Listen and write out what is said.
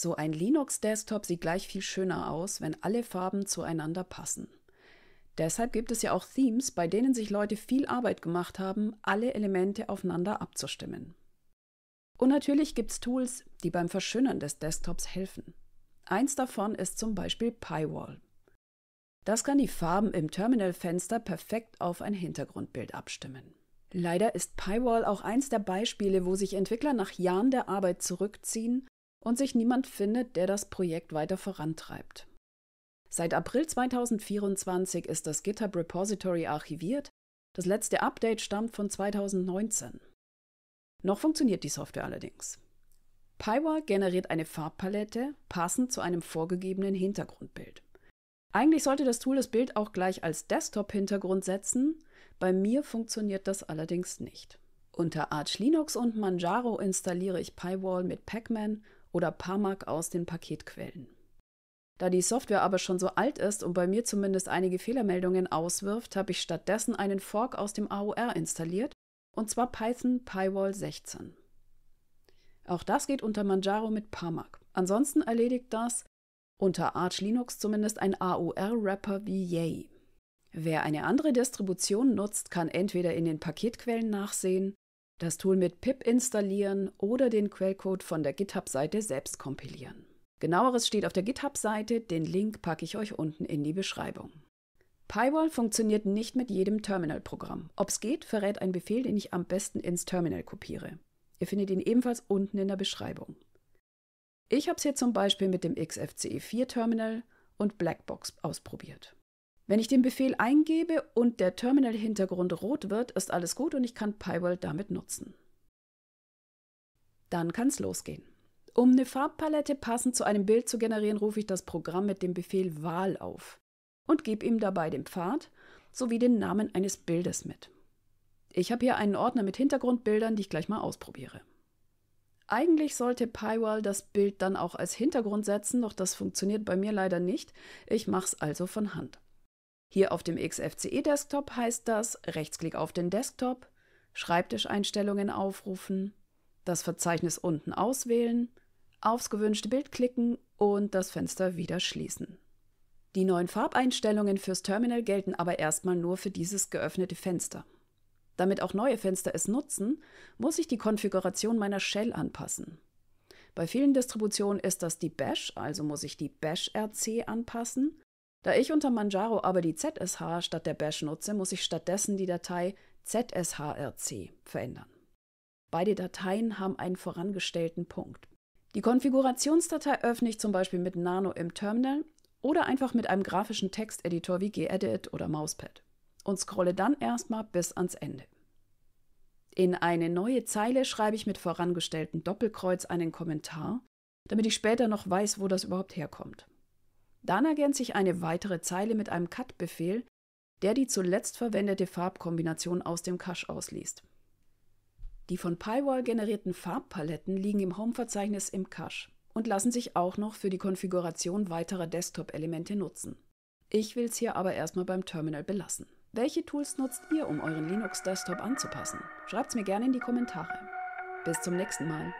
So ein Linux-Desktop sieht gleich viel schöner aus, wenn alle Farben zueinander passen. Deshalb gibt es ja auch Themes, bei denen sich Leute viel Arbeit gemacht haben, alle Elemente aufeinander abzustimmen. Und natürlich gibt es Tools, die beim Verschönern des Desktops helfen. Eins davon ist zum Beispiel Pywall. Das kann die Farben im Terminalfenster perfekt auf ein Hintergrundbild abstimmen. Leider ist Pywall auch eins der Beispiele, wo sich Entwickler nach Jahren der Arbeit zurückziehen und sich niemand findet, der das Projekt weiter vorantreibt. Seit April 2024 ist das GitHub Repository archiviert. Das letzte Update stammt von 2019. Noch funktioniert die Software allerdings. Pywa generiert eine Farbpalette passend zu einem vorgegebenen Hintergrundbild. Eigentlich sollte das Tool das Bild auch gleich als Desktop-Hintergrund setzen, bei mir funktioniert das allerdings nicht. Unter Arch Linux und Manjaro installiere ich Pywall mit Pacman oder Pamak aus den Paketquellen. Da die Software aber schon so alt ist und bei mir zumindest einige Fehlermeldungen auswirft, habe ich stattdessen einen Fork aus dem AOR installiert, und zwar Python Pywall 16. Auch das geht unter Manjaro mit Pamak. Ansonsten erledigt das unter Arch Linux zumindest ein AOR-Wrapper wie Yay. Wer eine andere Distribution nutzt, kann entweder in den Paketquellen nachsehen das Tool mit pip installieren oder den Quellcode von der GitHub-Seite selbst kompilieren. Genaueres steht auf der GitHub-Seite, den Link packe ich euch unten in die Beschreibung. Pywall funktioniert nicht mit jedem Terminal-Programm. Ob es geht, verrät ein Befehl, den ich am besten ins Terminal kopiere. Ihr findet ihn ebenfalls unten in der Beschreibung. Ich habe es hier zum Beispiel mit dem XFCE4-Terminal und Blackbox ausprobiert. Wenn ich den Befehl eingebe und der Terminal-Hintergrund rot wird, ist alles gut und ich kann PyWorld damit nutzen. Dann kann es losgehen. Um eine Farbpalette passend zu einem Bild zu generieren, rufe ich das Programm mit dem Befehl Wahl auf und gebe ihm dabei den Pfad sowie den Namen eines Bildes mit. Ich habe hier einen Ordner mit Hintergrundbildern, die ich gleich mal ausprobiere. Eigentlich sollte Pywall das Bild dann auch als Hintergrund setzen, doch das funktioniert bei mir leider nicht. Ich mache es also von Hand. Hier auf dem XFCE-Desktop heißt das Rechtsklick auf den Desktop, Schreibtischeinstellungen aufrufen, das Verzeichnis unten auswählen, aufs gewünschte Bild klicken und das Fenster wieder schließen. Die neuen Farbeinstellungen fürs Terminal gelten aber erstmal nur für dieses geöffnete Fenster. Damit auch neue Fenster es nutzen, muss ich die Konfiguration meiner Shell anpassen. Bei vielen Distributionen ist das die Bash, also muss ich die Bash RC anpassen da ich unter Manjaro aber die ZSH statt der Bash nutze, muss ich stattdessen die Datei ZSHRC verändern. Beide Dateien haben einen vorangestellten Punkt. Die Konfigurationsdatei öffne ich zum Beispiel mit Nano im Terminal oder einfach mit einem grafischen Texteditor wie gedit oder Mousepad und scrolle dann erstmal bis ans Ende. In eine neue Zeile schreibe ich mit vorangestellten Doppelkreuz einen Kommentar, damit ich später noch weiß, wo das überhaupt herkommt. Dann ergänze ich eine weitere Zeile mit einem Cut-Befehl, der die zuletzt verwendete Farbkombination aus dem Cache ausliest. Die von Pywall generierten Farbpaletten liegen im Home-Verzeichnis im Cache und lassen sich auch noch für die Konfiguration weiterer Desktop-Elemente nutzen. Ich will es hier aber erstmal beim Terminal belassen. Welche Tools nutzt ihr, um euren Linux-Desktop anzupassen? Schreibt's mir gerne in die Kommentare. Bis zum nächsten Mal.